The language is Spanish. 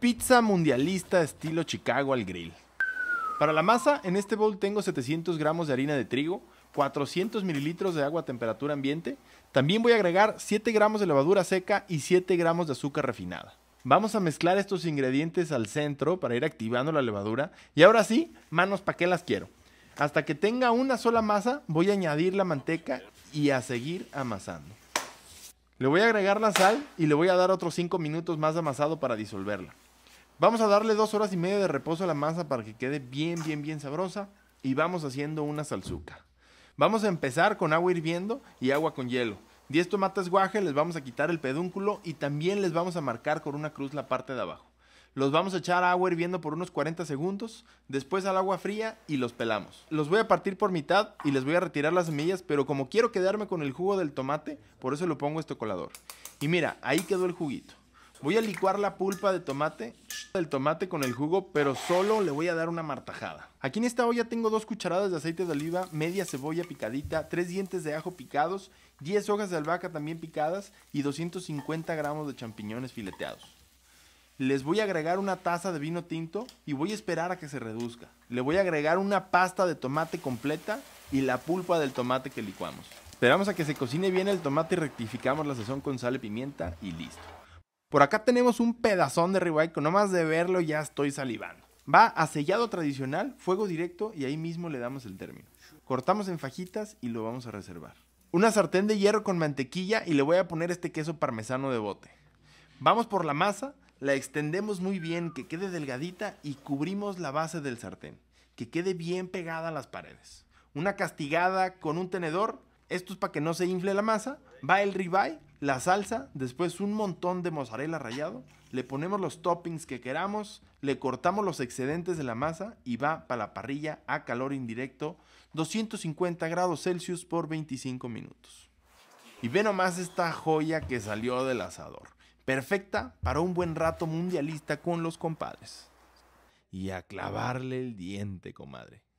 Pizza mundialista estilo Chicago al grill. Para la masa, en este bowl tengo 700 gramos de harina de trigo, 400 mililitros de agua a temperatura ambiente. También voy a agregar 7 gramos de levadura seca y 7 gramos de azúcar refinada. Vamos a mezclar estos ingredientes al centro para ir activando la levadura. Y ahora sí, manos para qué las quiero. Hasta que tenga una sola masa, voy a añadir la manteca y a seguir amasando. Le voy a agregar la sal y le voy a dar otros 5 minutos más de amasado para disolverla. Vamos a darle dos horas y media de reposo a la masa para que quede bien, bien, bien sabrosa. Y vamos haciendo una salsuca. Vamos a empezar con agua hirviendo y agua con hielo. 10 tomates guaje, les vamos a quitar el pedúnculo y también les vamos a marcar con una cruz la parte de abajo. Los vamos a echar a agua hirviendo por unos 40 segundos, después al agua fría y los pelamos. Los voy a partir por mitad y les voy a retirar las semillas, pero como quiero quedarme con el jugo del tomate, por eso lo pongo este colador. Y mira, ahí quedó el juguito. Voy a licuar la pulpa de tomate del tomate con el jugo, pero solo le voy a dar una martajada. Aquí en esta olla tengo dos cucharadas de aceite de oliva, media cebolla picadita, tres dientes de ajo picados, 10 hojas de albahaca también picadas y 250 gramos de champiñones fileteados. Les voy a agregar una taza de vino tinto y voy a esperar a que se reduzca. Le voy a agregar una pasta de tomate completa y la pulpa del tomate que licuamos. Esperamos a que se cocine bien el tomate y rectificamos la sazón con sal y pimienta y listo. Por acá tenemos un pedazón de ribeye que nomás de verlo ya estoy salivando. Va a sellado tradicional, fuego directo y ahí mismo le damos el término. Cortamos en fajitas y lo vamos a reservar. Una sartén de hierro con mantequilla y le voy a poner este queso parmesano de bote. Vamos por la masa, la extendemos muy bien que quede delgadita y cubrimos la base del sartén, que quede bien pegada a las paredes. Una castigada con un tenedor esto es para que no se infle la masa. Va el ribeye, la salsa, después un montón de mozzarella rallado. Le ponemos los toppings que queramos, le cortamos los excedentes de la masa y va para la parrilla a calor indirecto, 250 grados Celsius por 25 minutos. Y ve nomás esta joya que salió del asador. Perfecta para un buen rato mundialista con los compadres. Y a clavarle el diente, comadre.